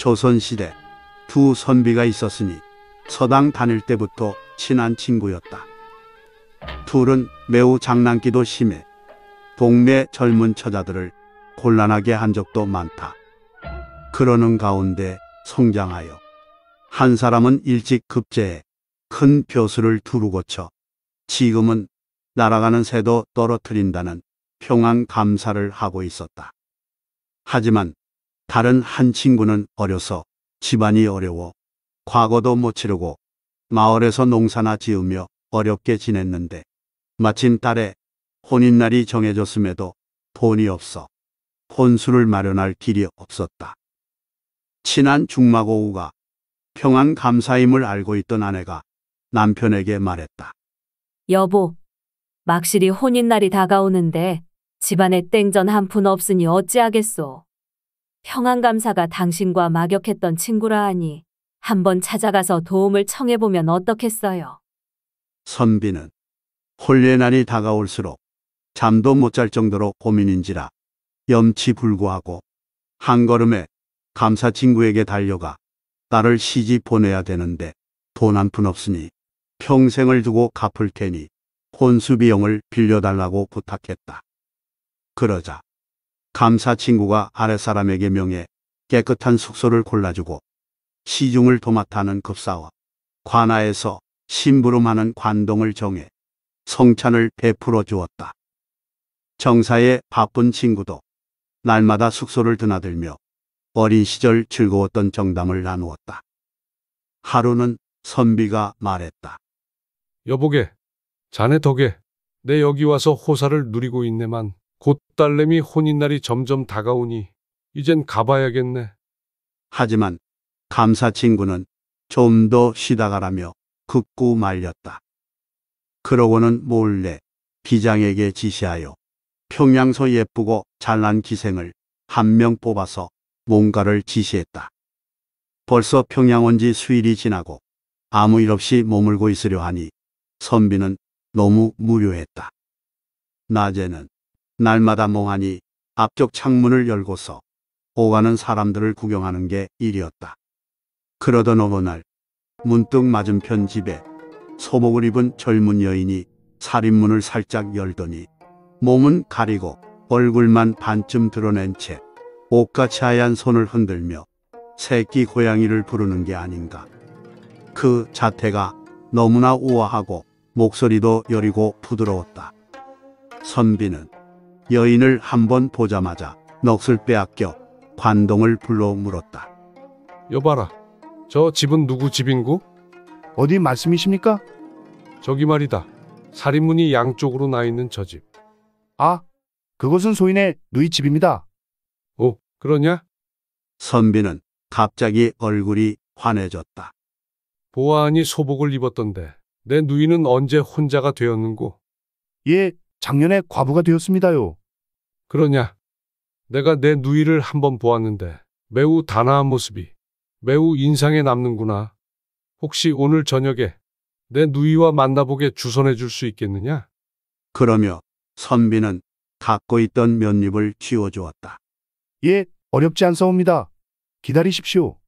조선시대 두 선비가 있었으니 서당 다닐 때부터 친한 친구였다. 둘은 매우 장난기도 심해 동네 젊은 처자들을 곤란하게 한 적도 많다. 그러는 가운데 성장하여 한 사람은 일찍 급제해 큰 벼슬을 두루 고쳐 지금은 날아가는 새도 떨어뜨린다는 평안 감사를 하고 있었다. 하지만 다른 한 친구는 어려서 집안이 어려워 과거도 못 치르고 마을에서 농사나 지으며 어렵게 지냈는데 마침 딸의 혼인날이 정해졌음에도 돈이 없어 혼수를 마련할 길이 없었다. 친한 중마고우가 평안 감사임을 알고 있던 아내가 남편에게 말했다. 여보, 막실이 혼인날이 다가오는데 집안에 땡전 한 푼 없으니 어찌하겠소. 평안감사가 당신과 막역했던 친구라 하니 한번 찾아가서 도움을 청해보면 어떻겠어요. 선비는 혼례난이 다가올수록 잠도 못 잘 정도로 고민인지라 염치불구하고 한 걸음에 감사 친구에게 달려가 딸을 시집 보내야 되는데 돈 한 푼 없으니 평생을 두고 갚을 테니 혼수 비용을 빌려달라고 부탁했다. 그러자 감사 친구가 아랫사람에게 명해 깨끗한 숙소를 골라주고 시중을 도맡아는 급사와 관아에서 심부름하는 관동을 정해 성찬을 베풀어 주었다. 정사의 바쁜 친구도 날마다 숙소를 드나들며 어린 시절 즐거웠던 정담을 나누었다. 하루는 선비가 말했다. 여보게, 자네 덕에 내 여기 와서 호사를 누리고 있네만 곧 딸내미 혼인날이 점점 다가오니 이젠 가봐야겠네. 하지만 감사 친구는 좀 더 쉬다 가라며 극구 말렸다. 그러고는 몰래 비장에게 지시하여 평양소 예쁘고 잘난 기생을 한 명 뽑아서 뭔가를 지시했다. 벌써 평양 온지 수일이 지나고 아무 일 없이 머물고 있으려 하니 선비는 너무 무료했다. 낮에는 날마다 멍하니 앞쪽 창문을 열고서 오가는 사람들을 구경하는 게 일이었다. 그러던 어느 날 문득 맞은편 집에 소복을 입은 젊은 여인이 살인문을 살짝 열더니 몸은 가리고 얼굴만 반쯤 드러낸 채 옷같이 하얀 손을 흔들며 새끼 고양이를 부르는 게 아닌가. 그 자태가 너무나 우아하고 목소리도 여리고 부드러웠다. 선비는 여인을 한 번 보자마자 넋을 빼앗겨 관동을 불러 물었다. 여봐라. 저 집은 누구 집인고? 어디 말씀이십니까? 저기 말이다. 사리문이 양쪽으로 나 있는 저 집. 아, 그것은 소인의 누이 집입니다. 오, 그러냐? 선비는 갑자기 얼굴이 환해졌다. 보아하니 소복을 입었던데 내 누이는 언제 혼자가 되었는고? 예, 작년에 과부가 되었습니다요. 그러냐? 내가 내 누이를 한번 보았는데 매우 단아한 모습이 매우 인상에 남는구나. 혹시 오늘 저녁에 내 누이와 만나보게 주선해 줄 수 있겠느냐? 그러며 선비는 갖고 있던 면입을쥐워주었다 예, 어렵지 않사옵니다. 기다리십시오.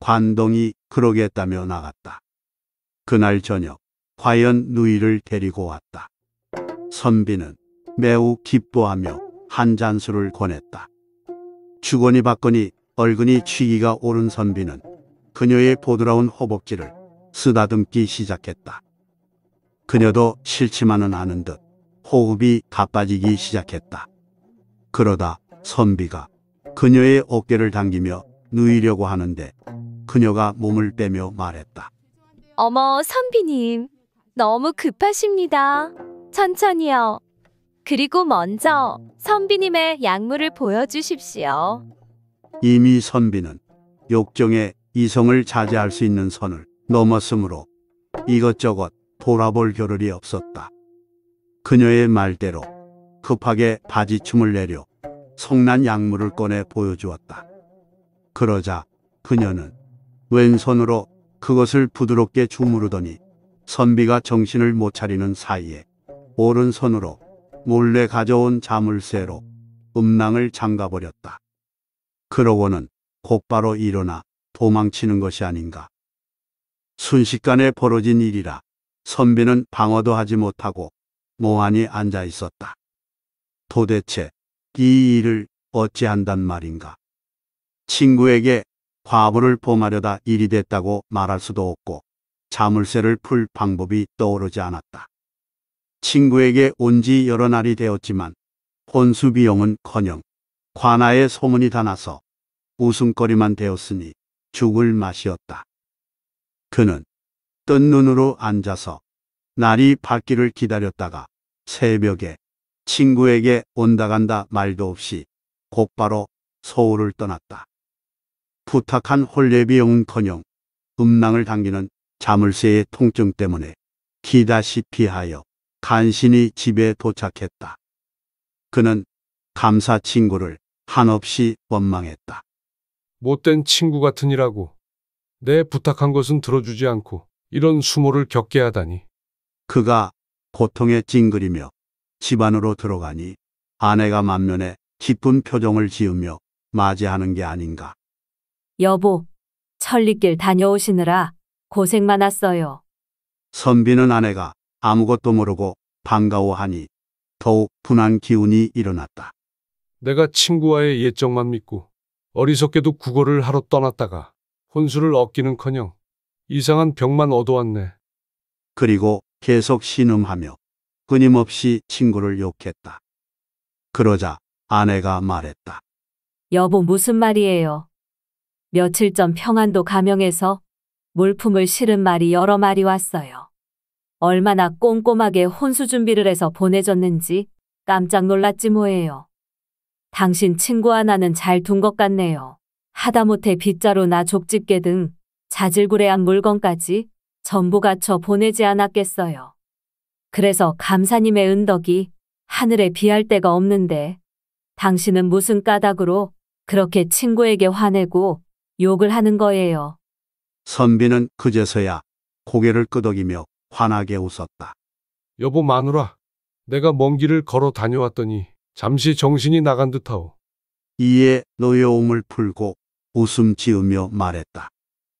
관동이 그러겠다며 나갔다. 그날 저녁 과연 누이를 데리고 왔다. 선비는 매우 기뻐하며 한 잔수를 권했다. 주거니 받거니 얼근이 취기가 오른 선비는 그녀의 보드라운 허벅지를 쓰다듬기 시작했다. 그녀도 싫지만은 않은 듯 호흡이 가빠지기 시작했다. 그러다 선비가 그녀의 어깨를 당기며 누이려고 하는데 그녀가 몸을 빼며 말했다. 어머 선비님 너무 급하십니다. 천천히요. 그리고 먼저 선비님의 약물을 보여주십시오. 이미 선비는 욕정의 이성을 자제할 수 있는 선을 넘었으므로 이것저것 돌아볼 겨를이 없었다. 그녀의 말대로 급하게 바지춤을 내려 성난 약물을 꺼내 보여주었다. 그러자 그녀는 왼손으로 그것을 부드럽게 주무르더니 선비가 정신을 못 차리는 사이에 오른손으로 몰래 가져온 자물쇠로 음낭을 잠가버렸다. 그러고는 곧바로 일어나 도망치는 것이 아닌가. 순식간에 벌어진 일이라 선비는 방어도 하지 못하고 모하이 앉아 있었다. 도대체 이 일을 어찌한단 말인가. 친구에게 과부를 범하려다 일이 됐다고 말할 수도 없고 자물쇠를 풀 방법이 떠오르지 않았다. 친구에게 온 지 여러 날이 되었지만 혼수 비용은커녕 관아의 소문이 다 나서 웃음거리만 되었으니 죽을 맛이었다. 그는 뜬 눈으로 앉아서 날이 밝기를 기다렸다가 새벽에 친구에게 온다 간다 말도 없이 곧바로 서울을 떠났다. 부탁한 홀례비용은커녕 음낭을 당기는 자물쇠의 통증 때문에 기다시피 하여 간신히 집에 도착했다. 그는 감사 친구를 한없이 원망했다. 못된 친구 같으니라고. 내 부탁한 것은 들어주지 않고 이런 수모를 겪게 하다니. 그가 고통에 찡그리며 집 안으로 들어가니 아내가 만면에 기쁜 표정을 지으며 맞이하는 게 아닌가. 여보, 천리길 다녀오시느라 고생 많았어요. 선비는 아내가 아무것도 모르고 반가워하니 더욱 분한 기운이 일어났다. 내가 친구와의 예정만 믿고 어리석게도 국어를 하러 떠났다가 혼수를 얻기는커녕 이상한 병만 얻어왔네. 그리고 계속 신음하며 끊임없이 친구를 욕했다. 그러자 아내가 말했다. 여보 무슨 말이에요? 며칠 전 평안도 가명에서 물품을 실은 말이 여러 마리 왔어요. 얼마나 꼼꼼하게 혼수 준비를 해서 보내줬는지 깜짝 놀랐지 뭐예요. 당신 친구 하나는 잘 둔 것 같네요. 하다못해 빗자루나 족집게 등 자질구레한 물건까지 전부 갖춰 보내지 않았겠어요. 그래서 감사님의 은덕이 하늘에 비할 데가 없는데 당신은 무슨 까닭으로 그렇게 친구에게 화내고 욕을 하는 거예요. 선비는 그제서야 고개를 끄덕이며 환하게 웃었다. 여보 마누라, 내가 먼 길을 걸어 다녀왔더니 잠시 정신이 나간 듯하오. 이에 노여움을 풀고 웃음 지으며 말했다.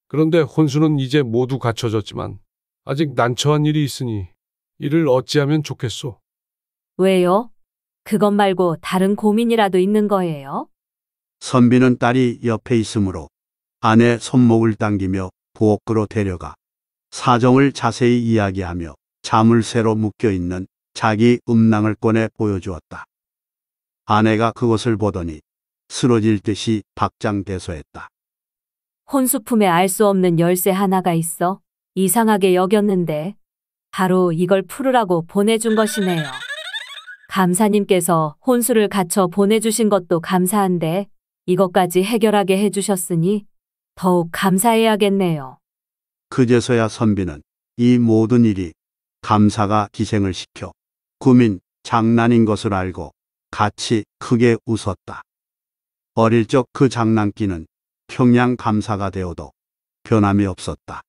그런데 혼수는 이제 모두 갖춰졌지만 아직 난처한 일이 있으니 이를 어찌하면 좋겠소. 왜요? 그것 말고 다른 고민이라도 있는 거예요? 선비는 딸이 옆에 있으므로 아내 손목을 당기며 부엌으로 데려가 사정을 자세히 이야기하며 자물쇠로 묶여있는 자기 음낭을 꺼내 보여주었다. 아내가 그것을 보더니 쓰러질 듯이 박장대소했다. 혼수품에 알 수 없는 열쇠 하나가 있어 이상하게 여겼는데 바로 이걸 풀으라고 보내준 것이네요. 감사님께서 혼수를 갖춰 보내주신 것도 감사한데 이것까지 해결하게 해주셨으니 더욱 감사해야겠네요. 그제서야 선비는 이 모든 일이 감사가 기생을 시켜 구민 장난인 것을 알고 같이 크게 웃었다. 어릴 적 그 장난기는 평양 감사가 되어도 변함이 없었다.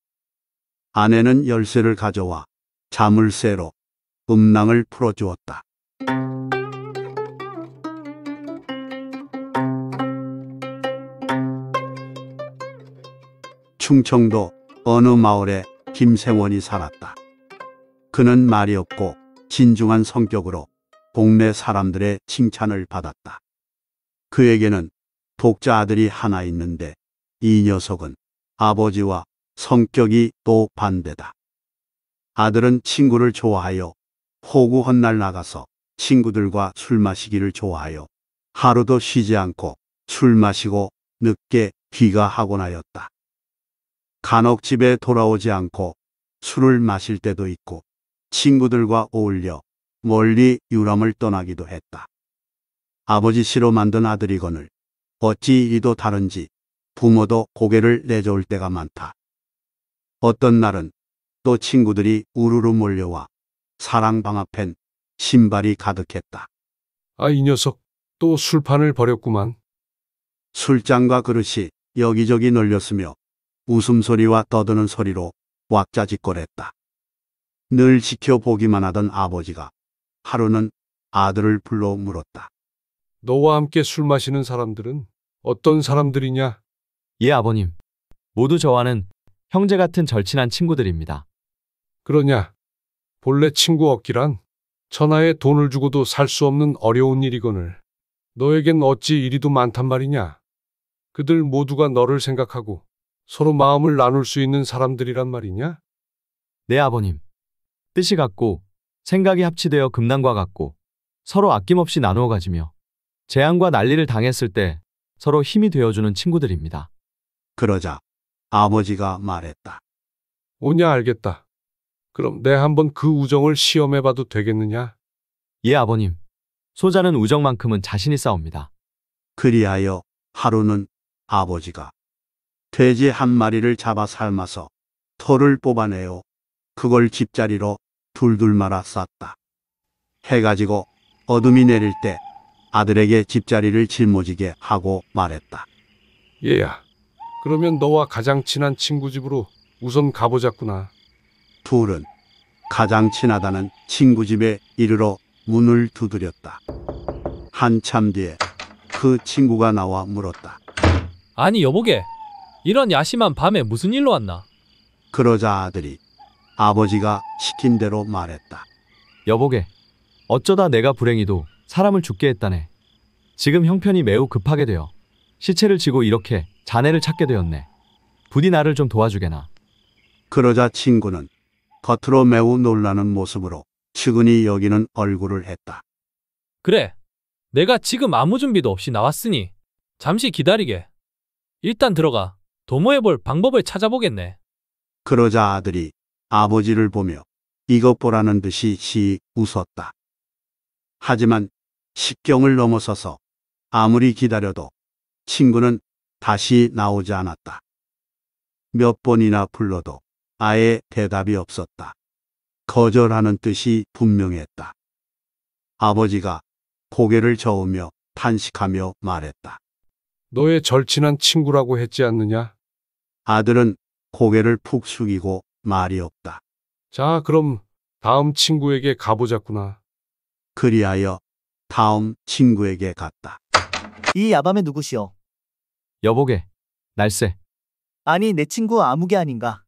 아내는 열쇠를 가져와 자물쇠로 음낭을 풀어주었다. 충청도 어느 마을에 김생원이 살았다. 그는 말이 없고 진중한 성격으로 동네 사람들의 칭찬을 받았다. 그에게는 독자 아들이 하나 있는데 이 녀석은 아버지와 성격이 또 반대다. 아들은 친구를 좋아하여 호구 헛날 나가서 친구들과 술 마시기를 좋아하여 하루도 쉬지 않고 술 마시고 늦게 귀가하곤 하였다. 간혹집에 돌아오지 않고 술을 마실 때도 있고 친구들과 어울려 멀리 유람을 떠나기도 했다. 아버지 씨로 만든 아들이건을 어찌 이도 다른지 부모도 고개를 내저울 때가 많다. 어떤 날은 또 친구들이 우르르 몰려와 사랑방 앞엔 신발이 가득했다. 아, 이 녀석 또 술판을 벌였구만. 술장과 그릇이 여기저기 널렸으며 웃음소리와 떠드는 소리로 왁자지껄했다. 늘 지켜보기만 하던 아버지가 하루는 아들을 불러 물었다. 너와 함께 술 마시는 사람들은 어떤 사람들이냐? 예, 아버님. 모두 저와는 형제 같은 절친한 친구들입니다. 그러냐? 본래 친구 얻기란 천하에 돈을 주고도 살 수 없는 어려운 일이거늘. 너에겐 어찌 이리도 많단 말이냐? 그들 모두가 너를 생각하고 서로 마음을 나눌 수 있는 사람들이란 말이냐? 네, 아버님. 뜻이 같고 생각이 합치되어 금난과 같고 서로 아낌없이 나누어 가지며 재앙과 난리를 당했을 때 서로 힘이 되어주는 친구들입니다. 그러자 아버지가 말했다. 오냐 알겠다. 그럼 내 한번 그 우정을 시험해봐도 되겠느냐? 예, 아버님. 소자는 우정만큼은 자신이 싸웁니다. 그리하여 하루는 아버지가 돼지 한 마리를 잡아 삶아서 털을 뽑아내요. 그걸 집자리로 둘둘 말아 쌌다. 해가 지고 어둠이 내릴 때 아들에게 집자리를 짊어지게 하고 말했다. 얘야, 그러면 너와 가장 친한 친구 집으로 우선 가보자꾸나. 둘은 가장 친하다는 친구 집에 이르러 문을 두드렸다. 한참 뒤에 그 친구가 나와 물었다. 아니 여보게 이런 야심한 밤에 무슨 일로 왔나? 그러자 아들이 아버지가 시킨 대로 말했다. 여보게, 어쩌다 내가 불행히도 사람을 죽게 했다네. 지금 형편이 매우 급하게 되어 시체를 지고 이렇게 자네를 찾게 되었네. 부디 나를 좀 도와주게나. 그러자 친구는 겉으로 매우 놀라는 모습으로 측은히 여기는 얼굴을 했다. 그래, 내가 지금 아무 준비도 없이 나왔으니 잠시 기다리게. 일단 들어가. 도모해볼 방법을 찾아보겠네. 그러자 아들이 아버지를 보며 이것 보라는 듯이 시 웃었다. 하지만 식경을 넘어서서 아무리 기다려도 친구는 다시 나오지 않았다. 몇 번이나 불러도 아예 대답이 없었다. 거절하는 뜻이 분명했다. 아버지가 고개를 저으며 탄식하며 말했다. 너의 절친한 친구라고 했지 않느냐? 아들은 고개를 푹 숙이고 말이 없다. 자, 그럼 다음 친구에게 가보자꾸나. 그리하여 다음 친구에게 갔다. 이 야밤에 누구시오 여보게, 날쌔. 아니 내 친구 아무개 아닌가?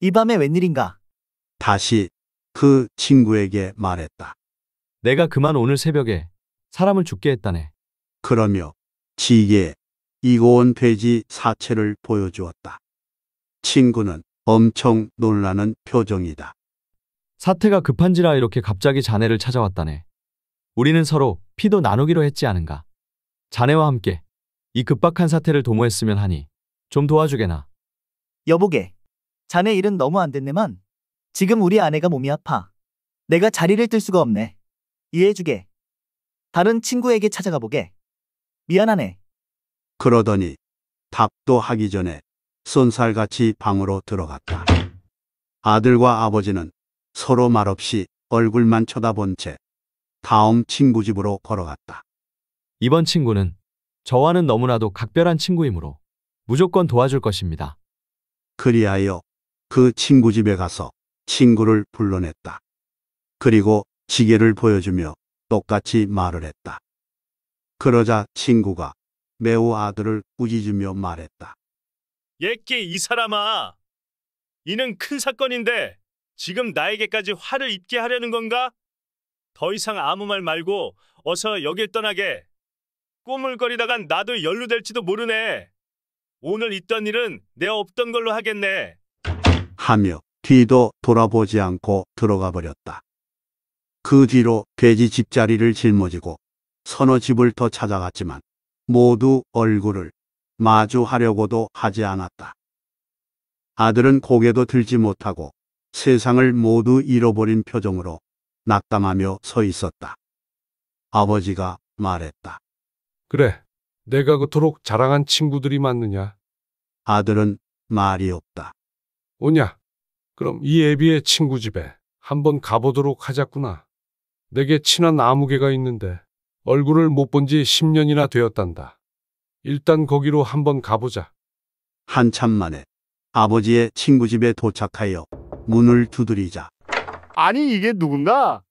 이 밤에 웬일인가? 다시 그 친구에게 말했다. 내가 그만 오늘 새벽에 사람을 죽게 했다네. 그러며 지게 이고온 돼지 사체를 보여주었다. 친구는 엄청 놀라는 표정이다. 사태가 급한지라 이렇게 갑자기 자네를 찾아왔다네. 우리는 서로 피도 나누기로 했지 않은가. 자네와 함께 이 급박한 사태를 도모했으면 하니 좀 도와주게나. 여보게, 자네 일은 너무 안 됐네만. 지금 우리 아내가 몸이 아파. 내가 자리를 뜰 수가 없네. 이해해주게. 다른 친구에게 찾아가보게. 미안하네. 그러더니 답도 하기 전에 쏜살같이 방으로 들어갔다. 아들과 아버지는 서로 말없이 얼굴만 쳐다본 채 다음 친구 집으로 걸어갔다. 이번 친구는 저와는 너무나도 각별한 친구이므로 무조건 도와줄 것입니다. 그리하여 그 친구 집에 가서 친구를 불러냈다. 그리고 지게를 보여주며 똑같이 말을 했다. 그러자 친구가 매우 아들을 꾸짖으며 말했다. 옛끼이 사람아! 이는 큰 사건인데 지금 나에게까지 화를 입게 하려는 건가? 더 이상 아무 말 말고 어서 여길 떠나게. 꼬물거리다간 나도 연루될지도 모르네. 오늘 있던 일은 내가 없던 걸로 하겠네. 하며 뒤도 돌아보지 않고 들어가 버렸다. 그 뒤로 돼지 집자리를 짊어지고 선어 집을 더 찾아갔지만 모두 얼굴을 마주하려고도 하지 않았다. 아들은 고개도 들지 못하고 세상을 모두 잃어버린 표정으로 낙담하며 서 있었다. 아버지가 말했다. 그래, 내가 그토록 자랑한 친구들이 맞느냐? 아들은 말이 없다. 오냐, 그럼 이 애비의 친구 집에 한번 가보도록 하자꾸나. 내게 친한 아무개가 있는데 얼굴을 못 본 지 10년이나 되었단다. 일단 거기로 한번 가보자. 한참 만에 아버지의 친구 집에 도착하여 문을 두드리자 아니 이게 누군가?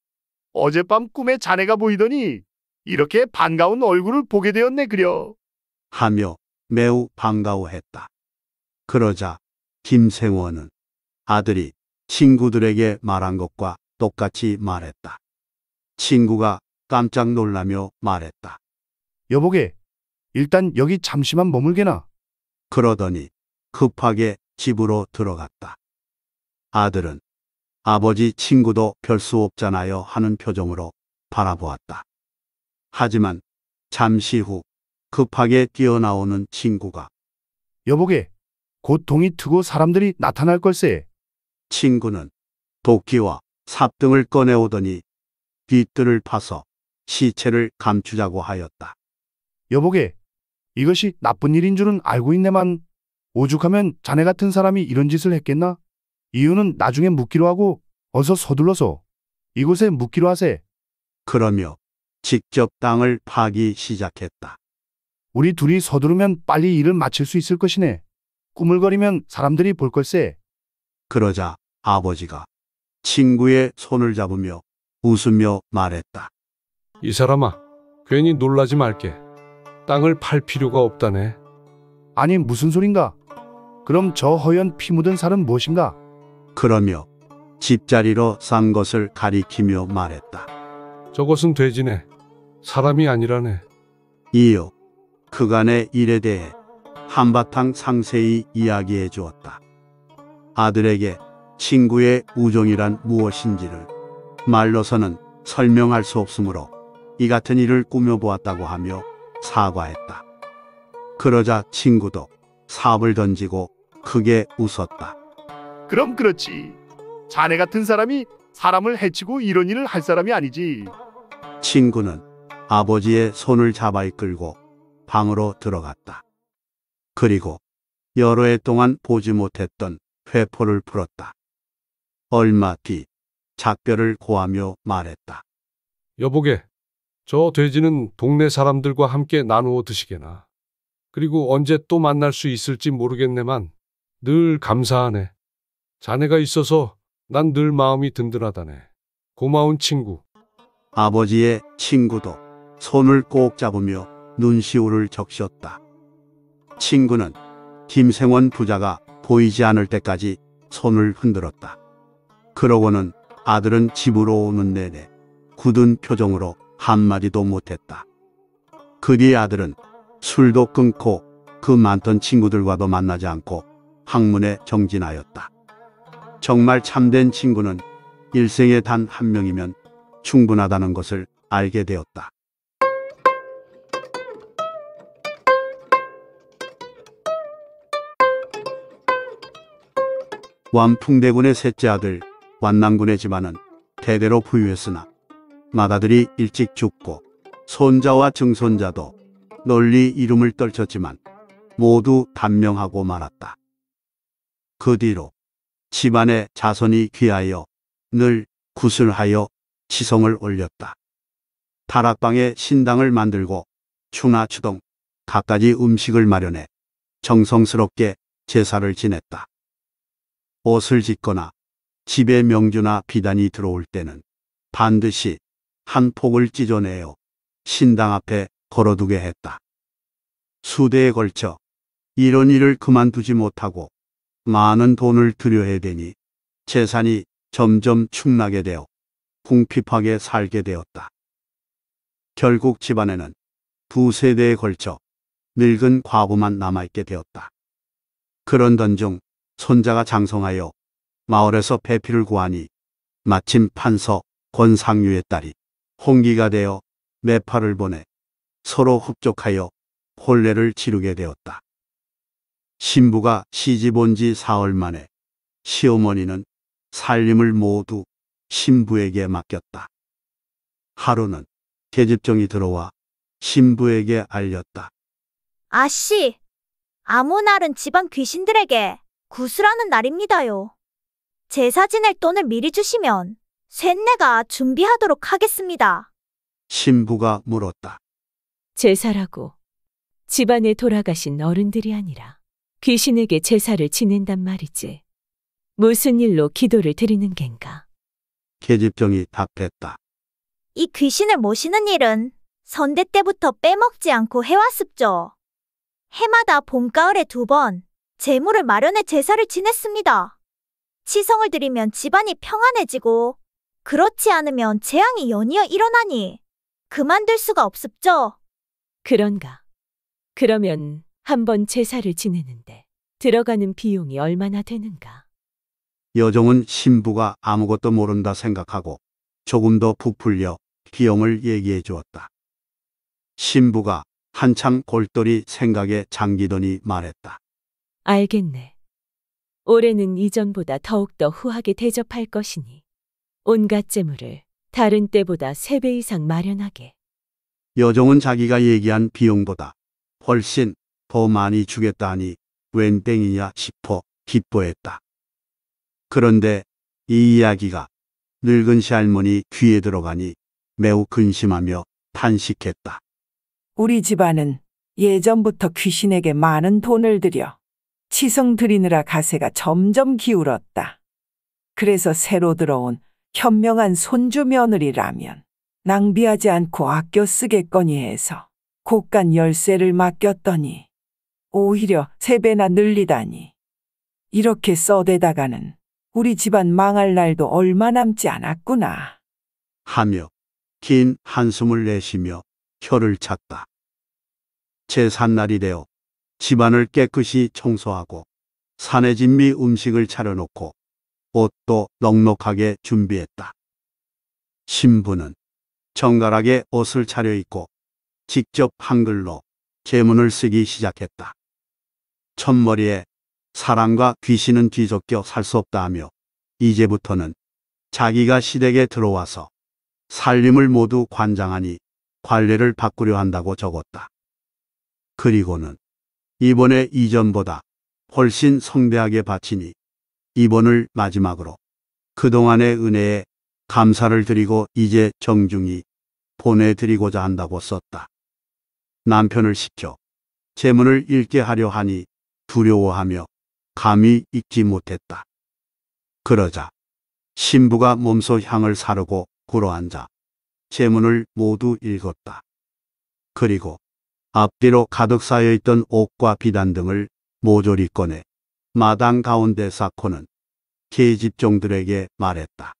어젯밤 꿈에 자네가 보이더니 이렇게 반가운 얼굴을 보게 되었네 그려. 하며 매우 반가워했다. 그러자 김생원은 아들이 친구들에게 말한 것과 똑같이 말했다. 친구가 깜짝 놀라며 말했다. 여보게, 일단 여기 잠시만 머물게나. 그러더니 급하게 집으로 들어갔다. 아들은 아버지 친구도 별 수 없잖아요 하는 표정으로 바라보았다. 하지만 잠시 후 급하게 뛰어나오는 친구가 여보게, 곧 동이 트고 사람들이 나타날 걸세. 친구는 도끼와 삽등을 꺼내오더니 뒤뜰을 파서 시체를 감추자고 하였다. 여보게, 이것이 나쁜 일인 줄은 알고 있네만 오죽하면 자네 같은 사람이 이런 짓을 했겠나? 이유는 나중에 묻기로 하고 어서 서둘러서 이곳에 묻기로 하세. 그러며 직접 땅을 파기 시작했다. 우리 둘이 서두르면 빨리 일을 마칠 수 있을 것이네. 꾸물거리면 사람들이 볼 걸세. 그러자 아버지가 친구의 손을 잡으며 웃으며 말했다. 이 사람아, 괜히 놀라지 말게. 땅을 팔 필요가 없다네. 아니 무슨 소린가? 그럼 저 허연 피 묻은 살은 무엇인가? 그러며 집자리로 싼 것을 가리키며 말했다. 저것은 돼지네. 사람이 아니라네. 이어 그간의 일에 대해 한바탕 상세히 이야기해 주었다. 아들에게 친구의 우정이란 무엇인지를 말로서는 설명할 수 없으므로 이 같은 일을 꾸며보았다고 하며 사과했다. 그러자 친구도 사업을 던지고 크게 웃었다. 그럼 그렇지. 자네 같은 사람이 사람을 해치고 이런 일을 할 사람이 아니지. 친구는 아버지의 손을 잡아 이끌고 방으로 들어갔다. 그리고 여러 해 동안 보지 못했던 회포를 풀었다. 얼마 뒤 작별을 고하며 말했다. 여보게, 저 돼지는 동네 사람들과 함께 나누어 드시게나. 그리고 언제 또 만날 수 있을지 모르겠네만 늘 감사하네. 자네가 있어서 난 늘 마음이 든든하다네. 고마운 친구. 아버지의 친구도 손을 꼭 잡으며 눈시울을 적셨다. 친구는 김생원 부자가 보이지 않을 때까지 손을 흔들었다. 그러고는 아들은 집으로 오는 내내 굳은 표정으로 한마디도 못했다. 그의 아들은 술도 끊고 그 많던 친구들과도 만나지 않고 학문에 정진하였다. 정말 참된 친구는 일생에 단 한 명이면 충분하다는 것을 알게 되었다. 완풍대군의 셋째 아들 완남군의 집안은 대대로 부유했으나 맏아들이 일찍 죽고 손자와 증손자도 널리 이름을 떨쳤지만 모두 단명하고 말았다. 그 뒤로 집안의 자손이 귀하여 늘 구슬하여 치성을 올렸다. 다락방에 신당을 만들고 추나 추동 갖가지 음식을 마련해 정성스럽게 제사를 지냈다. 옷을 짓거나 집에 명주나 비단이 들어올 때는 반드시 한 폭을 찢어내어 신당 앞에 걸어두게 했다. 수대에 걸쳐 이런 일을 그만두지 못하고 많은 돈을 들여야 되니 재산이 점점 축나게 되어 궁핍하게 살게 되었다. 결국 집안에는 두 세대에 걸쳐 늙은 과부만 남아있게 되었다. 그런 던 중 손자가 장성하여 마을에서 배필을 구하니 마침 판서 권상류의 딸이 홍기가 되어 매파를 보내 서로 흡족하여 혼례를 치르게 되었다. 신부가 시집 온 지 사흘 만에 시어머니는 살림을 모두 신부에게 맡겼다. 하루는 계집종이 들어와 신부에게 알렸다. 아씨, 아무 날은 집안 귀신들에게 구슬하는 날입니다요. 제사 지낼 돈을 미리 주시면 셋내가 준비하도록 하겠습니다. 신부가 물었다. 제사라고 집안에 돌아가신 어른들이 아니라 귀신에게 제사를 지낸단 말이지. 무슨 일로 기도를 드리는 겐가? 계집정이 답했다. 이 귀신을 모시는 일은 선대 때부터 빼먹지 않고 해왔습죠. 해마다 봄가을에 두 번 재물을 마련해 제사를 지냈습니다. 치성을 드리면 집안이 평안해지고 그렇지 않으면 재앙이 연이어 일어나니 그만둘 수가 없습죠. 그런가? 그러면 한번 제사를 지내는데 들어가는 비용이 얼마나 되는가? 여종은 신부가 아무것도 모른다 생각하고 조금 더 부풀려 비용을 얘기해 주었다. 신부가 한참 골똘히 생각에 잠기더니 말했다. 알겠네. 올해는 이전보다 더욱더 후하게 대접할 것이니 온갖 재물을 다른 때보다 세 배 이상 마련하게 여종은 자기가 얘기한 비용보다 훨씬 더 많이 주겠다니 웬 땡이냐 싶어 기뻐했다. 그런데 이 이야기가 늙은 시할머니 귀에 들어가니 매우 근심하며 탄식했다. 우리 집안은 예전부터 귀신에게 많은 돈을 들여 치성 들이느라 가세가 점점 기울었다. 그래서 새로 들어온 현명한 손주 며느리라면 낭비하지 않고 아껴 쓰겠거니 해서 곳간 열쇠를 맡겼더니 오히려 세 배나 늘리다니. 이렇게 써대다가는 우리 집안 망할 날도 얼마 남지 않았구나. 하며 긴 한숨을 내쉬며 혀를 찼다. 제산날이 되어 집안을 깨끗이 청소하고 산해진미 음식을 차려놓고 옷도 넉넉하게 준비했다. 신부는 정갈하게 옷을 차려입고 직접 한글로 제문을 쓰기 시작했다. 첫머리에 사랑과 귀신은 뒤섞여 살 수 없다 하며 이제부터는 자기가 시댁에 들어와서 살림을 모두 관장하니 관례를 바꾸려 한다고 적었다. 그리고는 이번에 이전보다 훨씬 성대하게 바치니 이번을 마지막으로 그동안의 은혜에 감사를 드리고 이제 정중히 보내드리고자 한다고 썼다. 남편을 시켜 제문을 읽게 하려 하니 두려워하며 감히 읽지 못했다. 그러자 신부가 몸소 향을 사르고 굴어앉아 제문을 모두 읽었다. 그리고 앞뒤로 가득 쌓여있던 옷과 비단 등을 모조리 꺼내 마당 가운데 사코는 계집종들에게 말했다.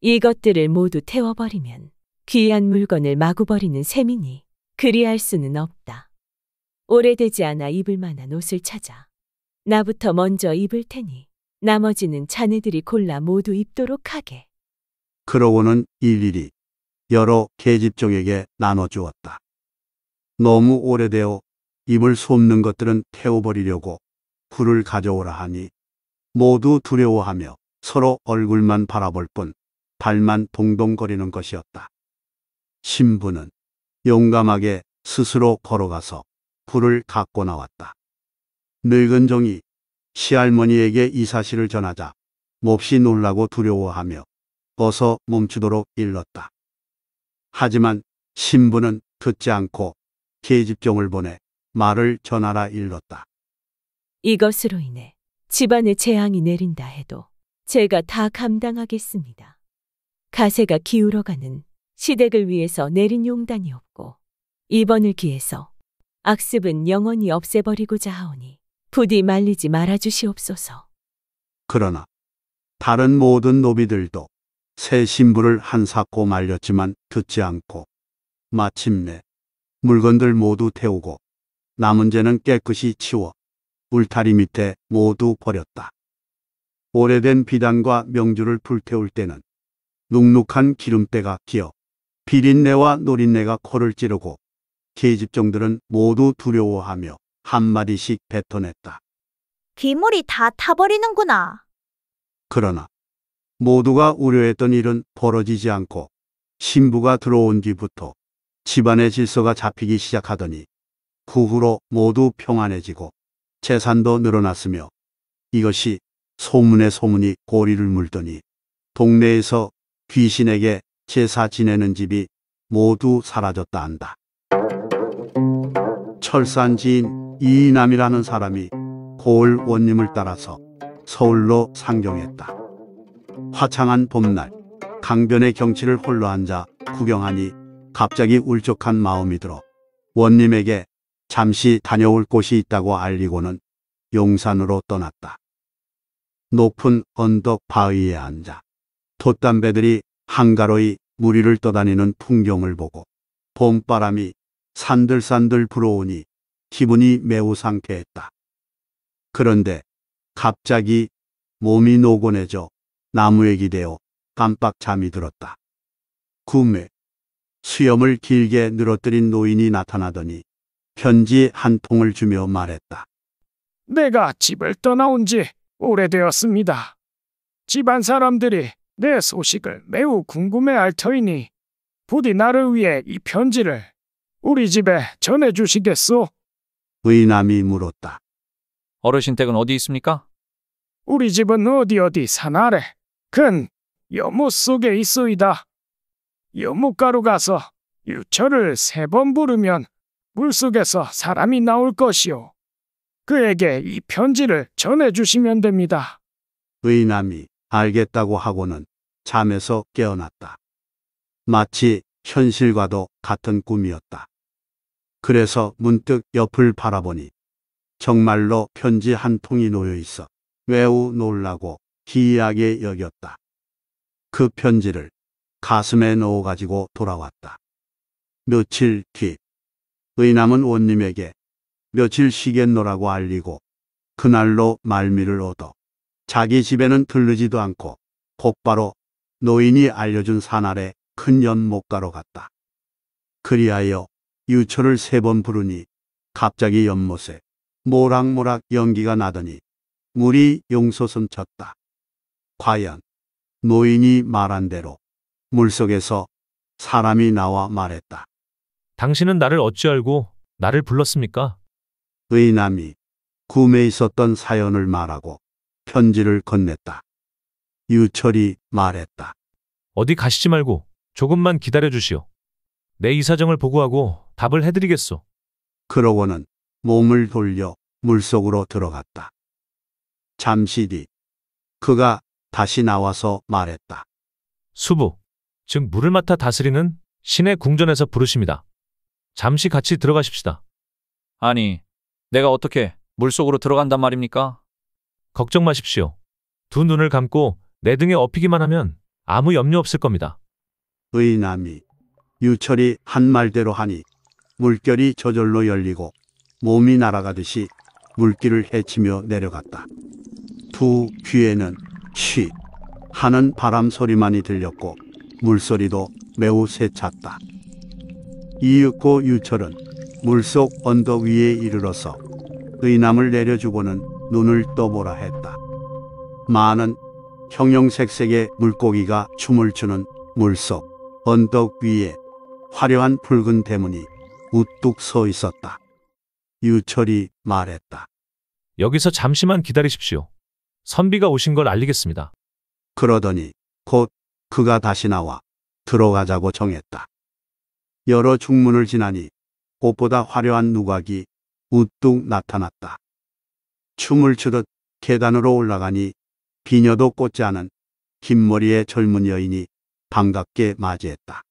이것들을 모두 태워버리면 귀한 물건을 마구 버리는 셈이니 그리할 수는 없다. 오래되지 않아 입을 만한 옷을 찾아 나부터 먼저 입을 테니 나머지는 자네들이 골라 모두 입도록 하게. 그러고는 일일이 여러 계집종에게 나눠주었다. 너무 오래되어 입을 솟는 것들은 태워버리려고 불을 가져오라 하니 모두 두려워하며 서로 얼굴만 바라볼 뿐 발만 동동거리는 것이었다. 신부는 용감하게 스스로 걸어가서 불을 갖고 나왔다. 늙은 종이 시할머니에게 이 사실을 전하자 몹시 놀라고 두려워하며 어서 멈추도록 일렀다. 하지만 신부는 듣지 않고 계집종을 보내 말을 전하라 일렀다. 이것으로 인해 집안에 재앙이 내린다 해도 제가 다 감당하겠습니다. 가세가 기울어가는 시댁을 위해서 내린 용단이 없고 이번을 기해서 악습은 영원히 없애버리고자 하오니 부디 말리지 말아주시옵소서. 그러나 다른 모든 노비들도 새 신부를 한사코 말렸지만 듣지 않고 마침내 물건들 모두 태우고 남은 재는 깨끗이 치워 울타리 밑에 모두 버렸다. 오래된 비단과 명주를 불태울 때는 눅눅한 기름때가 기어 비린내와 노린내가 코를 찌르고 계집종들은 모두 두려워하며 한 마리씩 뱉어냈다. 괴물이 다 타버리는구나. 그러나 모두가 우려했던 일은 벌어지지 않고 신부가 들어온 뒤부터 집안의 질서가 잡히기 시작하더니 그 후로 모두 평안해지고 재산도 늘어났으며 이것이 소문의 소문이 고리를 물더니 동네에서 귀신에게 제사 지내는 집이 모두 사라졌다 한다. 철산 지인 이남이라는 사람이 고을 원님을 따라서 서울로 상경했다. 화창한 봄날 강변의 경치를 홀로 앉아 구경하니 갑자기 울적한 마음이 들어 원님에게 잠시 다녀올 곳이 있다고 알리고는 용산으로 떠났다. 높은 언덕 바위에 앉아 돛담배들이 한가로이 무리를 떠다니는 풍경을 보고 봄바람이 산들산들 불어오니 기분이 매우 상쾌했다. 그런데 갑자기 몸이 노곤해져 나무에 기대어 깜빡 잠이 들었다. 구매 수염을 길게 늘어뜨린 노인이 나타나더니 편지 한 통을 주며 말했다. 내가 집을 떠나온 지 오래되었습니다. 집안 사람들이 내 소식을 매우 궁금해할 터이니 부디 나를 위해 이 편지를 우리 집에 전해주시겠소? 의남이 물었다. 어르신 댁은 어디 있습니까? 우리 집은 어디 어디 산 아래 큰 여무 속에 있어이다. 여무가로 가서 유철을 세 번 부르면 물속에서 사람이 나올 것이요. 그에게 이 편지를 전해주시면 됩니다. 의남이 알겠다고 하고는 잠에서 깨어났다. 마치 현실과도 같은 꿈이었다. 그래서 문득 옆을 바라보니 정말로 편지 한 통이 놓여 있어 매우 놀라고 희이하게 여겼다. 그 편지를 가슴에 넣어가지고 돌아왔다. 며칠 뒤 의남은 원님에게 며칠 쉬겠노라고 알리고 그날로 말미를 얻어 자기 집에는 들르지도 않고 곧바로 노인이 알려준 산 아래 큰 연못가로 갔다. 그리하여 유초를 세 번 부르니 갑자기 연못에 모락모락 연기가 나더니 물이 용솟음 쳤다. 과연 노인이 말한 대로 물속에서 사람이 나와 말했다. 당신은 나를 어찌 알고 나를 불렀습니까? 의남이 구매 있었던 사연을 말하고 편지를 건넸다. 유철이 말했다. 어디 가시지 말고 조금만 기다려 주시오. 내 이사정을 보고하고 답을 해드리겠소. 그러고는 몸을 돌려 물속으로 들어갔다. 잠시 뒤 그가 다시 나와서 말했다. 수부, 즉 물을 맡아 다스리는 신의 궁전에서 부르십니다. 잠시 같이 들어가십시다. 아니, 내가 어떻게 물속으로 들어간단 말입니까? 걱정 마십시오. 두 눈을 감고 내 등에 업히기만 하면 아무 염려 없을 겁니다. 의남이 유철이 한 말대로 하니 물결이 저절로 열리고 몸이 날아가듯이 물길을 헤치며 내려갔다. 두 귀에는 쉬 하는 바람 소리만이 들렸고 물소리도 매우 세찼다. 이윽고 유철은 물속 언덕 위에 이르러서 의남을 내려주고는 눈을 떠보라 했다. 많은 형형색색의 물고기가 춤을 추는 물속 언덕 위에 화려한 붉은 대문이 우뚝 서 있었다. 유철이 말했다. 여기서 잠시만 기다리십시오. 선비가 오신 걸 알리겠습니다. 그러더니 곧 그가 다시 나와 들어가자고 정했다. 여러 중문을 지나니 꽃보다 화려한 누각이 우뚝 나타났다. 춤을 추듯 계단으로 올라가니 비녀도 꽂지 않은 긴 머리의 젊은 여인이 반갑게 맞이했다.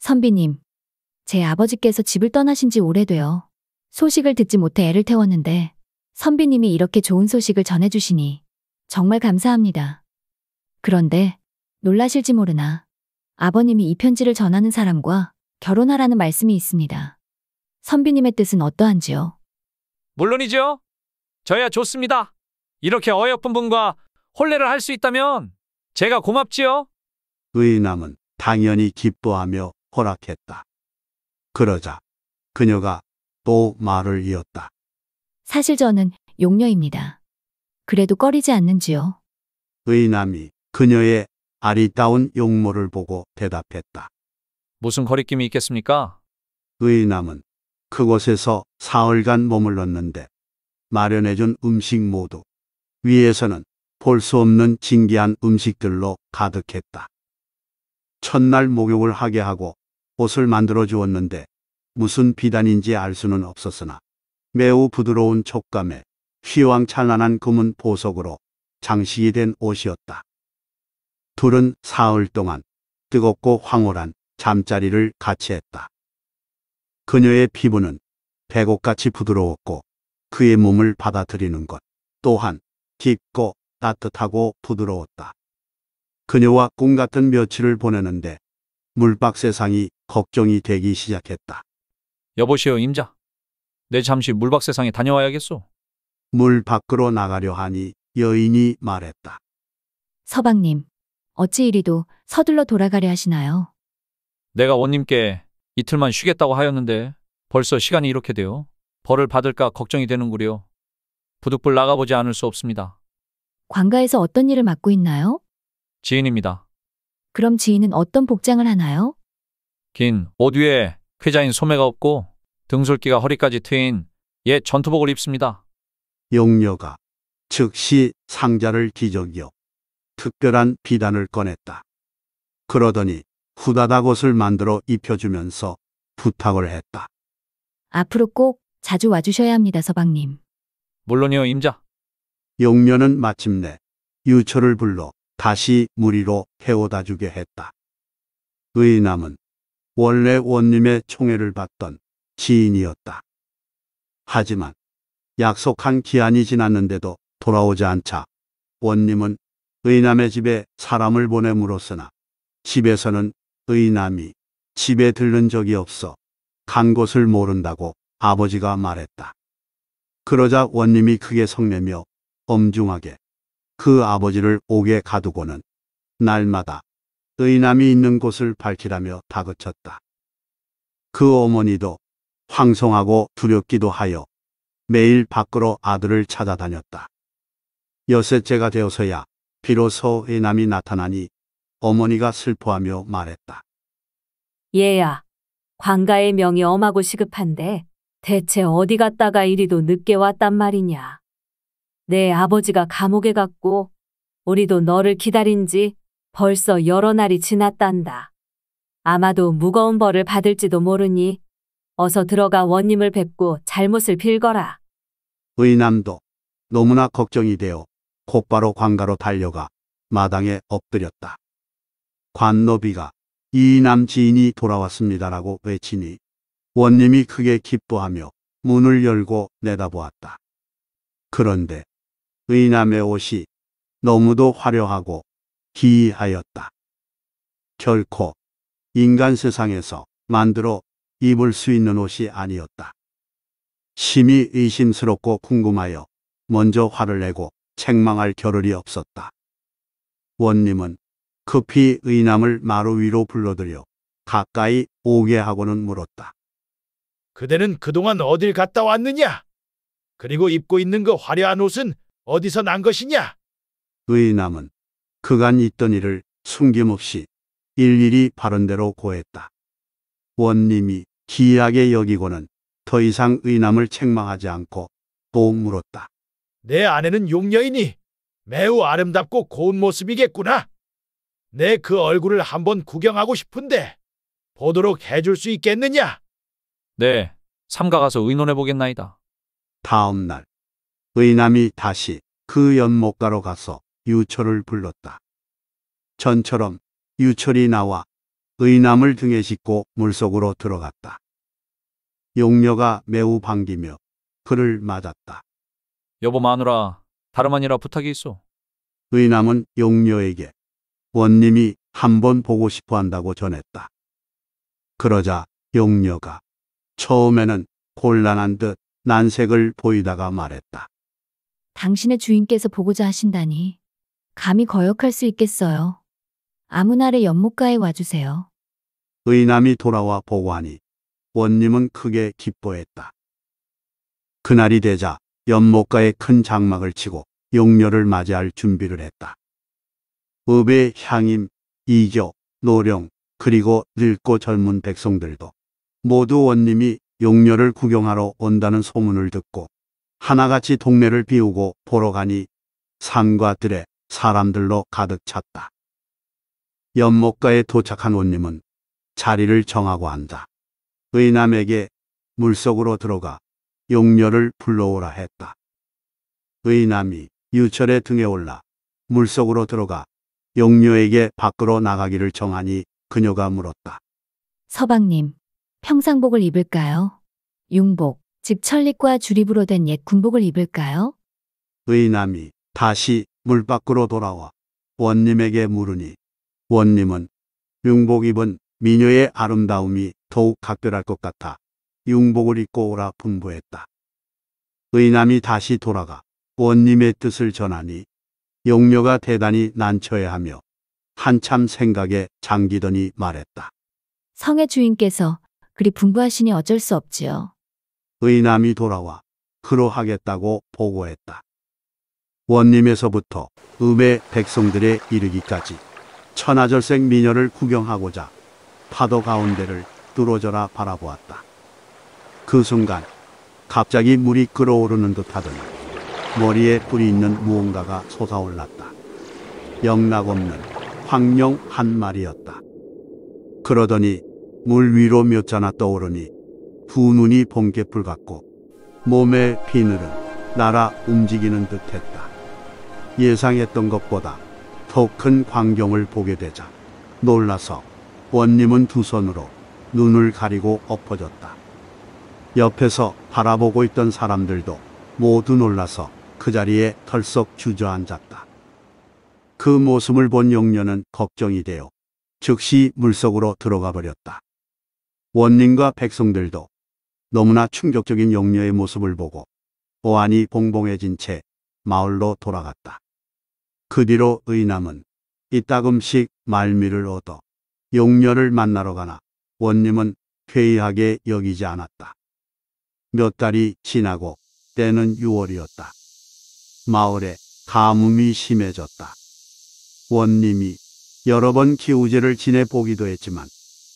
선비님, 제 아버지께서 집을 떠나신 지 오래되어 소식을 듣지 못해 애를 태웠는데 선비님이 이렇게 좋은 소식을 전해주시니 정말 감사합니다. 그런데 놀라실지 모르나 아버님이 이 편지를 전하는 사람과 결혼하라는 말씀이 있습니다. 선비님의 뜻은 어떠한지요? 물론이죠. 저야 좋습니다. 이렇게 어여쁜 분과 혼례를 할 수 있다면 제가 고맙지요. 의남은 당연히 기뻐하며 허락했다. 그러자 그녀가 또 말을 이었다. 사실 저는 용녀입니다. 그래도 꺼리지 않는지요? 의남이 그녀의 아리따운 용모를 보고 대답했다. 무슨 거리낌이 있겠습니까? 의남은 그곳에서 사흘간 머물렀는데 마련해준 음식 모두 위에서는 볼 수 없는 진기한 음식들로 가득했다. 첫날 목욕을 하게 하고 옷을 만들어 주었는데 무슨 비단인지 알 수는 없었으나 매우 부드러운 촉감에 휘황찬란한 금은 보석으로 장식이 된 옷이었다. 둘은 사흘 동안 뜨겁고 황홀한 잠자리를 같이 했다. 그녀의 피부는 백옥같이 부드러웠고 그의 몸을 받아들이는 것 또한 깊고 따뜻하고 부드러웠다. 그녀와 꿈같은 며칠을 보내는데 물박 세상이 걱정이 되기 시작했다. 여보시오 임자. 내 잠시 물박 세상에 다녀와야겠소. 물 밖으로 나가려 하니 여인이 말했다. 서방님, 어찌 이리도 서둘러 돌아가려 하시나요? 내가 원님께 이틀만 쉬겠다고 하였는데 벌써 시간이 이렇게 되어 벌을 받을까 걱정이 되는구려. 부득불 나가보지 않을 수 없습니다. 관가에서 어떤 일을 맡고 있나요? 지인입니다. 그럼 지인은 어떤 복장을 하나요? 긴 옷 위에 쾌자인 소매가 없고 등솔기가 허리까지 트인 옛 전투복을 입습니다. 용녀가 즉시 상자를 기저귀어 특별한 비단을 꺼냈다. 그러더니 후다닥 옷을 만들어 입혀주면서 부탁을 했다. 앞으로 꼭 자주 와주셔야 합니다, 서방님. 물론이요, 임자. 용면은 마침내 유초를 불러 다시 무리로 태워다 주게 했다. 의남은 원래 원님의 총애를 받던 지인이었다. 하지만 약속한 기한이 지났는데도 돌아오지 않자 원님은 의남의 집에 사람을 보내물었으나 집에서는 의남이 집에 들른 적이 없어 간 곳을 모른다고 아버지가 말했다. 그러자 원님이 크게 성내며 엄중하게 그 아버지를 옥에 가두고는 날마다 의남이 있는 곳을 밝히라며 다그쳤다. 그 어머니도 황송하고 두렵기도 하여 매일 밖으로 아들을 찾아다녔다. 여섯째가 되어서야 비로소 의남이 나타나니 어머니가 슬퍼하며 말했다. 얘야, 광가의 명이 엄하고 시급한데 대체 어디 갔다가 이리도 늦게 왔단 말이냐. 내 아버지가 감옥에 갔고 우리도 너를 기다린 지 벌써 여러 날이 지났단다. 아마도 무거운 벌을 받을지도 모르니 어서 들어가 원님을 뵙고 잘못을 빌거라. 의남도 너무나 걱정이 되어 곧바로 광가로 달려가 마당에 엎드렸다. 관노비가 이 남지인이 돌아왔습니다라고 외치니 원님이 크게 기뻐하며 문을 열고 내다보았다. 그런데 의남의 옷이 너무도 화려하고 기이하였다. 결코 인간 세상에서 만들어 입을 수 있는 옷이 아니었다. 심히 의심스럽고 궁금하여 먼저 화를 내고 책망할 겨를이 없었다. 원님은 급히 의남을 마루 위로 불러들여 가까이 오게 하고는 물었다. 그대는 그동안 어딜 갔다 왔느냐? 그리고 입고 있는 그 화려한 옷은 어디서 난 것이냐? 의남은 그간 있던 일을 숨김없이 일일이 바른대로 고했다. 원님이 기이하게 여기고는 더 이상 의남을 책망하지 않고 또 물었다. 내 아내는 용녀이니 매우 아름답고 고운 모습이겠구나. 내그 얼굴을 한번 구경하고 싶은데 보도록 해줄 수 있겠느냐? 네, 삼가 가서 의논해 보겠나이다. 다음 날 의남이 다시 그 연못가로 가서 유철을 불렀다. 전처럼 유철이 나와 의남을 등에 싣고 물속으로 들어갔다. 용녀가 매우 반기며 그를 맞았다. 여보 마누라, 다름 아니라 부탁이 있어. 의남은 용녀에게 원님이 한 번 보고 싶어 한다고 전했다. 그러자 용녀가 처음에는 곤란한 듯 난색을 보이다가 말했다. 당신의 주인께서 보고자 하신다니 감히 거역할 수 있겠어요. 아무 날의 연못가에 와주세요. 의남이 돌아와 보고하니 원님은 크게 기뻐했다. 그날이 되자 연못가에 큰 장막을 치고 용녀를 맞이할 준비를 했다. 읍의 향임, 이교, 노령, 그리고 늙고 젊은 백성들도 모두 원님이 용녀를 구경하러 온다는 소문을 듣고 하나같이 동네를 비우고 보러 가니 산과 들에 사람들로 가득 찼다. 연못가에 도착한 원님은 자리를 정하고 한다. 의남에게 물속으로 들어가 용녀를 불러오라 했다. 의남이 유철의 등에 올라 물속으로 들어가 영묘에게 밖으로 나가기를 정하니 그녀가 물었다. 서방님, 평상복을 입을까요? 융복, 즉 천립과 주립으로 된 옛 군복을 입을까요? 의남이 다시 물 밖으로 돌아와 원님에게 물으니 원님은 융복 입은 미녀의 아름다움이 더욱 각별할 것 같아 융복을 입고 오라 분부했다. 의남이 다시 돌아가 원님의 뜻을 전하니 용녀가 대단히 난처해하며 한참 생각에 잠기더니 말했다. 성의 주인께서 그리 분부하시니 어쩔 수 없지요. 의남이 돌아와 그러하겠다고 보고했다. 원님에서부터 음의 백성들에 이르기까지 천하절색 미녀를 구경하고자 파도 가운데를 뚫어져라 바라보았다. 그 순간 갑자기 물이 끓어오르는 듯하더니 머리에 뿔이 있는 무언가가 솟아올랐다. 영락없는 황룡 한 마리였다. 그러더니 물 위로 몇 자나 떠오르니 두 눈이 번개풀 같고 몸의 비늘은 날아 움직이는 듯했다. 예상했던 것보다 더 큰 광경을 보게 되자 놀라서 원님은 두 손으로 눈을 가리고 엎어졌다. 옆에서 바라보고 있던 사람들도 모두 놀라서 그 자리에 털썩 주저앉았다. 그 모습을 본 용녀는 걱정이 되어 즉시 물속으로 들어가 버렸다. 원님과 백성들도 너무나 충격적인 용녀의 모습을 보고 보안이 봉봉해진 채 마을로 돌아갔다. 그 뒤로 의남은 이따금씩 말미를 얻어 용녀를 만나러 가나 원님은 괴의하게 여기지 않았다. 몇 달이 지나고 때는 6월이었다. 마을에 가뭄이 심해졌다. 원님이 여러 번 기우제를 지내보기도 했지만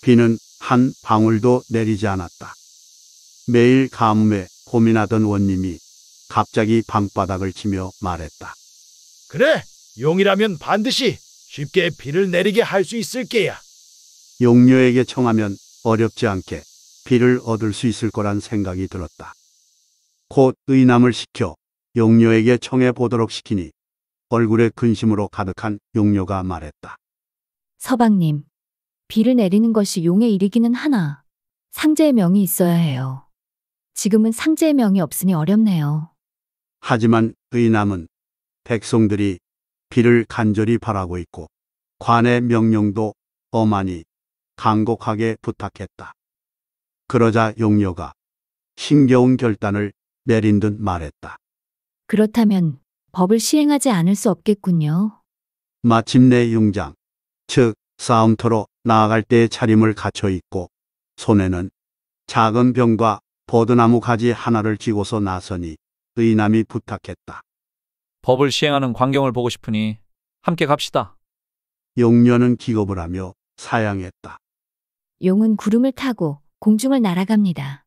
비는 한 방울도 내리지 않았다. 매일 가뭄에 고민하던 원님이 갑자기 방바닥을 치며 말했다. 그래, 용이라면 반드시 쉽게 비를 내리게 할 수 있을 게야. 용녀에게 청하면 어렵지 않게 비를 얻을 수 있을 거란 생각이 들었다. 곧 의남을 시켜 용녀에게 청해 보도록 시키니 얼굴에 근심으로 가득한 용녀가 말했다. 서방님, 비를 내리는 것이 용의 일이기는 하나 상제의 명이 있어야 해요. 지금은 상제의 명이 없으니 어렵네요. 하지만 의남은 백성들이 비를 간절히 바라고 있고 관의 명령도 엄하니 간곡하게 부탁했다. 그러자 용녀가 신겨운 결단을 내린 듯 말했다. 그렇다면 법을 시행하지 않을 수 없겠군요. 마침내 융장, 즉 사운터로 나아갈 때의 차림을 갖춰 있고 손에는 작은 병과 버드나무 가지 하나를 쥐고서 나서니 의남이 부탁했다. 법을 시행하는 광경을 보고 싶으니 함께 갑시다. 용녀는 기겁을 하며 사양했다. 용은 구름을 타고 공중을 날아갑니다.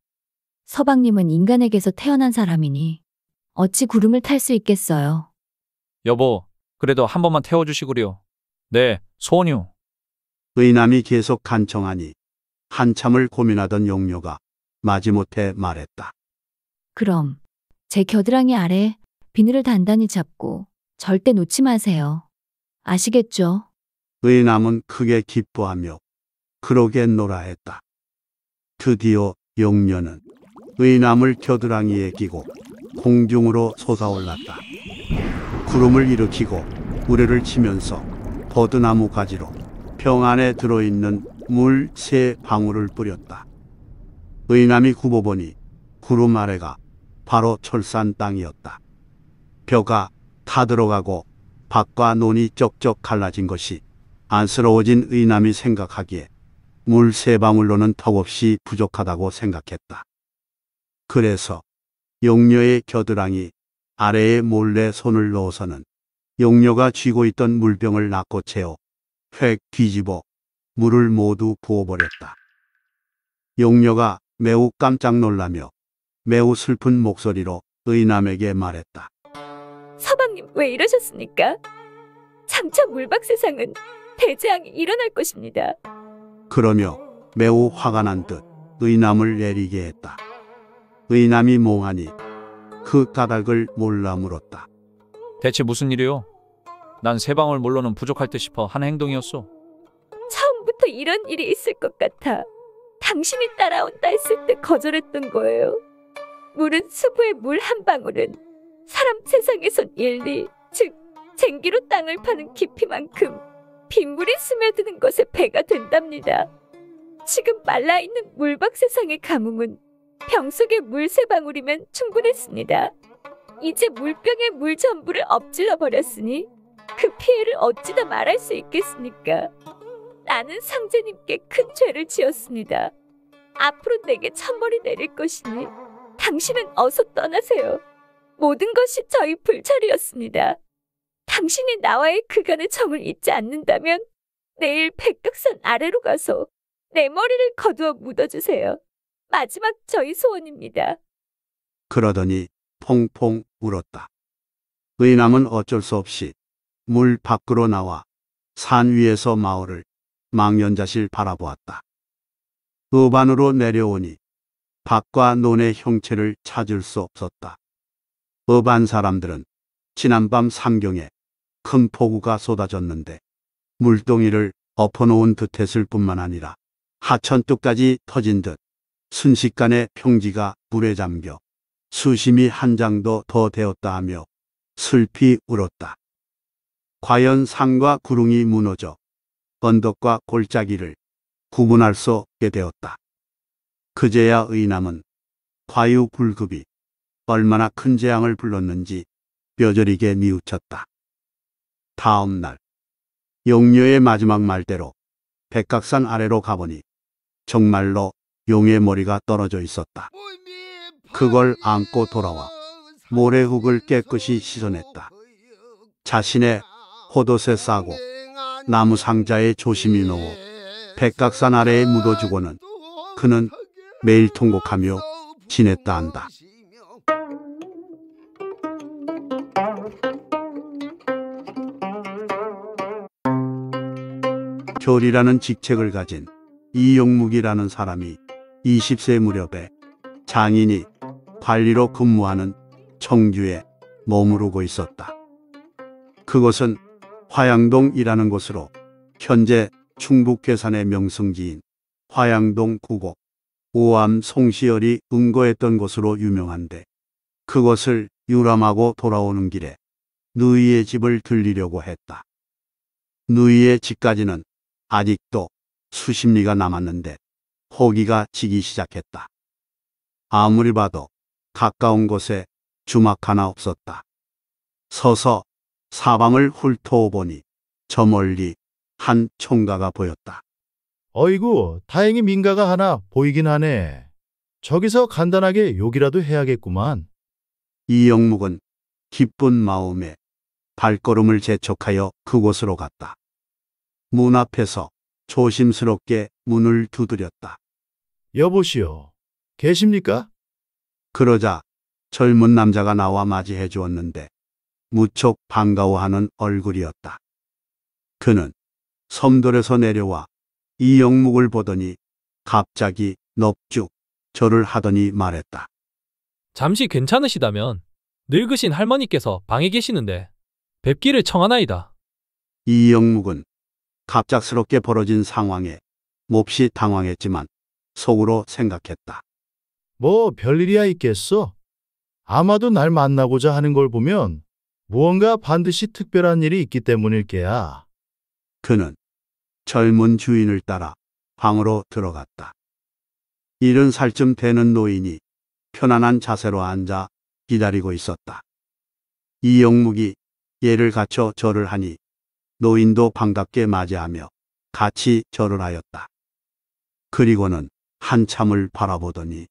서방님은 인간에게서 태어난 사람이니 어찌 구름을 탈 수 있겠어요. 여보, 그래도 한 번만 태워주시구려. 네, 소원유. 의남이 계속 간청하니 한참을 고민하던 용녀가 마지못해 말했다. 그럼 제 겨드랑이 아래 비늘을 단단히 잡고 절대 놓지 마세요. 아시겠죠? 의남은 크게 기뻐하며 그러겠노라 했다. 드디어 용녀는 의남을 겨드랑이에 끼고 공중으로 솟아올랐다. 구름을 일으키고 우레를 치면서 버드나무 가지로 병 안에 들어있는 물 세 방울을 뿌렸다. 의남이 굽어보니 구름 아래가 바로 철산 땅이었다. 벼가 타 들어가고 밭과 논이 쩍쩍 갈라진 것이 안쓰러워진 의남이 생각하기에 물세 방울로는 턱없이 부족하다고 생각했다. 그래서 용녀의 겨드랑이 아래에 몰래 손을 넣어서는 용녀가 쥐고 있던 물병을 낚고 채워 획 뒤집어 물을 모두 부어버렸다. 용녀가 매우 깜짝 놀라며 매우 슬픈 목소리로 의남에게 말했다. 서방님 왜 이러셨습니까? 장차 물박 세상은 대재앙이 일어날 것입니다. 그러며 매우 화가 난 듯 의남을 내리게 했다. 의남이 몽하니 그 까닭을 몰라 물었다. 대체 무슨 일이요? 난 세 방울 물로는 부족할 듯 싶어 한 행동이었소. 처음부터 이런 일이 있을 것 같아. 당신이 따라온다 했을 때 거절했던 거예요. 물은 수부의 물 한 방울은 사람 세상에선 일리, 즉 쟁기로 땅을 파는 깊이만큼 빗물이 스며드는 것에 배가 된답니다. 지금 말라있는 물박 세상의 가뭄은 병속에물세 방울이면 충분했습니다. 이제 물병에물 전부를 엎질러 버렸으니 그 피해를 어찌나 말할 수 있겠습니까? 나는 상제님께 큰 죄를 지었습니다. 앞으로 내게 천벌이 내릴 것이니 당신은 어서 떠나세요. 모든 것이 저희 불찰이었습니다. 당신이 나와의 그간의 정을 잊지 않는다면 내일 백각산 아래로 가서 내 머리를 거두어 묻어주세요. 마지막 저희 소원입니다. 그러더니 퐁퐁 울었다. 의남은 어쩔 수 없이 물 밖으로 나와 산 위에서 마을을 망연자실 바라보았다. 의반으로 내려오니 밖과 논의 형체를 찾을 수 없었다. 의반 사람들은 지난밤 삼경에 큰 폭우가 쏟아졌는데 물동이를 엎어놓은 듯했을 뿐만 아니라 하천뚝까지 터진 듯 순식간에 평지가 물에 잠겨 수심이 한 장도 더 되었다 하며 슬피 울었다. 과연 산과 구릉이 무너져 언덕과 골짜기를 구분할 수 없게 되었다. 그제야 의남은 과유불급이 얼마나 큰 재앙을 불렀는지 뼈저리게 미우쳤다. 다음 날 영녀의 마지막 말대로 백각산 아래로 가보니 정말로 용의 머리가 떨어져 있었다. 그걸 안고 돌아와 모래흙을 깨끗이 씻어냈다. 자신의 호옷에 싸고 나무 상자에 조심히 넣어 백각산 아래에 묻어주고는 그는 매일 통곡하며 지냈다 한다. 결이라는 직책을 가진 이용묵이라는 사람이 20세 무렵에 장인이 관리로 근무하는 청주에 머무르고 있었다. 그곳은 화양동이라는 곳으로 현재 충북 괴산의 명성지인 화양동 구곡 오암 송시열이 응거했던 곳으로 유명한데 그것을 유람하고 돌아오는 길에 누이의 집을 들리려고 했다. 누이의 집까지는 아직도 수십리가 남았는데 포기가 지기 시작했다. 아무리 봐도 가까운 곳에 주막 하나 없었다. 서서 사방을 훑어보니 저 멀리 한 총가가 보였다. 어이구, 다행히 민가가 하나 보이긴 하네. 저기서 간단하게 욕이라도 해야겠구만. 이영묵은 기쁜 마음에 발걸음을 재촉하여 그곳으로 갔다. 문 앞에서 조심스럽게 문을 두드렸다. 여보시오. 계십니까? 그러자 젊은 남자가 나와 맞이해 주었는데 무척 반가워하는 얼굴이었다. 그는 섬돌에서 내려와 이 영목을 보더니 갑자기 넙죽 절을 하더니 말했다. 잠시 괜찮으시다면 늙으신 할머니께서 방에 계시는데 뵙기를 청하나이다. 이 영목은 갑작스럽게 벌어진 상황에 몹시 당황했지만 속으로 생각했다. 뭐 별일이야 있겠어? 아마도 날 만나고자 하는 걸 보면 무언가 반드시 특별한 일이 있기 때문일 게야. 그는 젊은 주인을 따라 방으로 들어갔다. 일흔 살쯤 되는 노인이 편안한 자세로 앉아 기다리고 있었다. 이영묵이 예를 갖춰 절을 하니 노인도 반갑게 맞이하며 같이 절을 하였다. 그리고는 한참을 바라보더니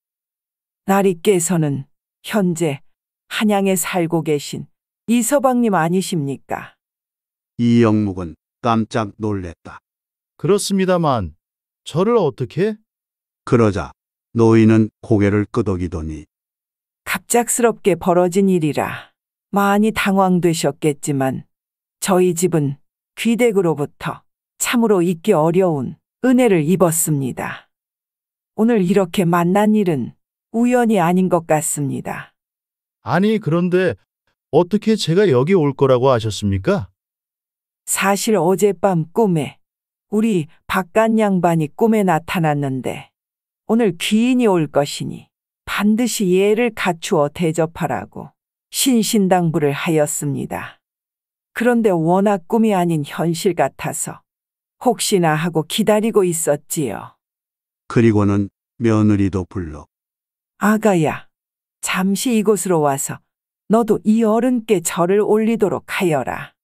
나리께서는 현재 한양에 살고 계신 이서방님 아니십니까? 이영묵은 깜짝 놀랬다. 그렇습니다만 저를 어떻게? 그러자 노인은 고개를 끄덕이더니 갑작스럽게 벌어진 일이라 많이 당황되셨겠지만 저희 집은 귀댁으로부터 참으로 잊기 어려운 은혜를 입었습니다. 오늘 이렇게 만난 일은 우연이 아닌 것 같습니다. 아니, 그런데 어떻게 제가 여기 올 거라고 아셨습니까? 사실 어젯밤 꿈에 우리 바깥 양반이 꿈에 나타났는데 오늘 귀인이 올 것이니 반드시 예를 갖추어 대접하라고 신신당부를 하였습니다. 그런데 워낙 꿈이 아닌 현실 같아서 혹시나 하고 기다리고 있었지요. 그리고는 며느리도 불러 아가야, 잠시 이곳으로 와서 너도 이 어른께 절을 올리도록 하여라.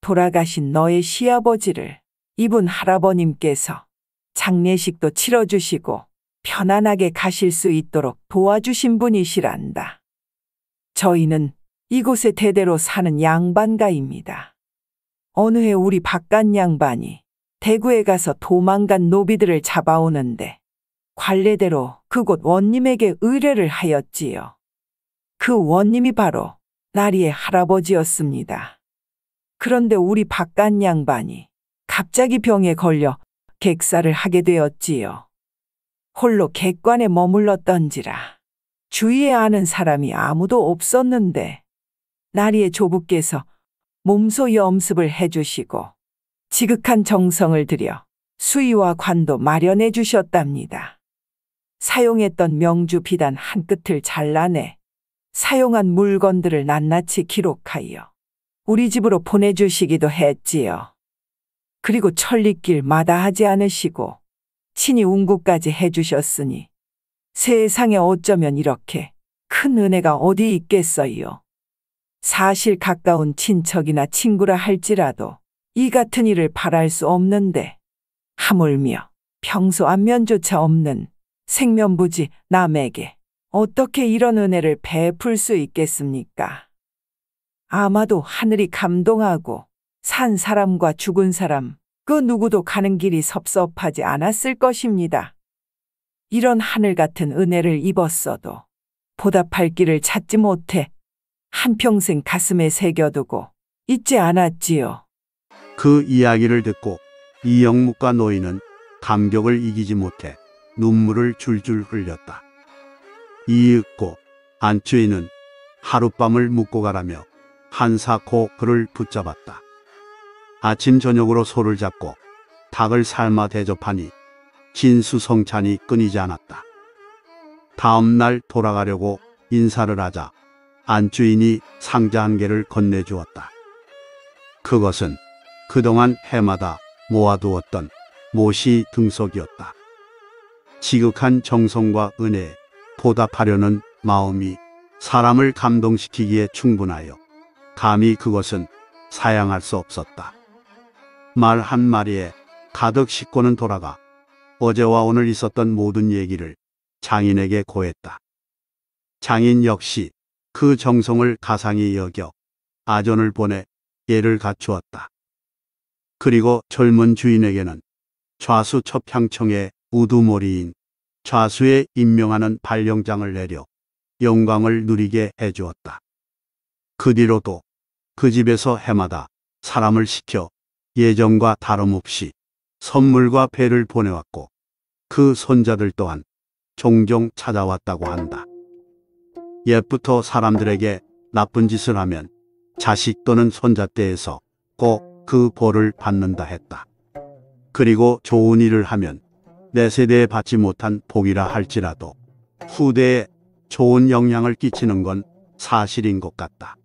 돌아가신 너의 시아버지를 이분 할아버님께서 장례식도 치러주시고 편안하게 가실 수 있도록 도와주신 분이시란다. 저희는 이곳에 대대로 사는 양반가입니다. 어느 해 우리 바깥 양반이 대구에 가서 도망간 노비들을 잡아오는데 관례대로 그곳 원님에게 의뢰를 하였지요. 그 원님이 바로 나리의 할아버지였습니다. 그런데 우리 박간 양반이 갑자기 병에 걸려 객사를 하게 되었지요. 홀로 객관에 머물렀던지라 주위에 아는 사람이 아무도 없었는데 나리의 조부께서 몸소 염습을 해주시고 지극한 정성을 들여 수의와 관도 마련해 주셨답니다. 사용했던 명주 비단 한 끝을 잘라내 사용한 물건들을 낱낱이 기록하여 우리 집으로 보내주시기도 했지요. 그리고 천리길 마다하지 않으시고 친히 운구까지 해주셨으니 세상에 어쩌면 이렇게 큰 은혜가 어디 있겠어요. 사실 가까운 친척이나 친구라 할지라도 이 같은 일을 바랄 수 없는데 하물며 평소 안면조차 없는 생면부지 남에게 어떻게 이런 은혜를 베풀 수 있겠습니까? 아마도 하늘이 감동하고 산 사람과 죽은 사람 그 누구도 가는 길이 섭섭하지 않았을 것입니다. 이런 하늘 같은 은혜를 입었어도 보답할 길을 찾지 못해 한평생 가슴에 새겨두고 잊지 않았지요. 그 이야기를 듣고 이 영무과 노인은 감격을 이기지 못해 눈물을 줄줄 흘렸다. 이윽고 안추인은 하룻밤을 묵고 가라며 한사코 그를 붙잡았다. 아침 저녁으로 소를 잡고 닭을 삶아 대접하니 진수성찬이 끊이지 않았다. 다음 날 돌아가려고 인사를 하자 안주인이 상자 한 개를 건네주었다. 그것은 그동안 해마다 모아두었던 모시 등속이었다 지극한 정성과 은혜에 보답하려는 마음이 사람을 감동시키기에 충분하여 감히 그것은 사양할 수 없었다. 말 한마리에 가득 식고는 돌아가 어제와 오늘 있었던 모든 얘기를 장인에게 고했다. 장인 역시 그 정성을 가상히 여겨 아전을 보내 예를 갖추었다. 그리고 젊은 주인에게는 좌수 첩향청의 우두머리인 좌수에 임명하는 발령장을 내려 영광을 누리게 해주었다. 그 뒤로도 그 집에서 해마다 사람을 시켜 예전과 다름없이 선물과 배를 보내왔고 그 손자들 또한 종종 찾아왔다고 한다. 옛부터 사람들에게 나쁜 짓을 하면 자식 또는 손자 때에서 꼭그 벌을 받는다 했다. 그리고 좋은 일을 하면 내 세대에 받지 못한 복이라 할지라도 후대에 좋은 영향을 끼치는 건 사실인 것 같다.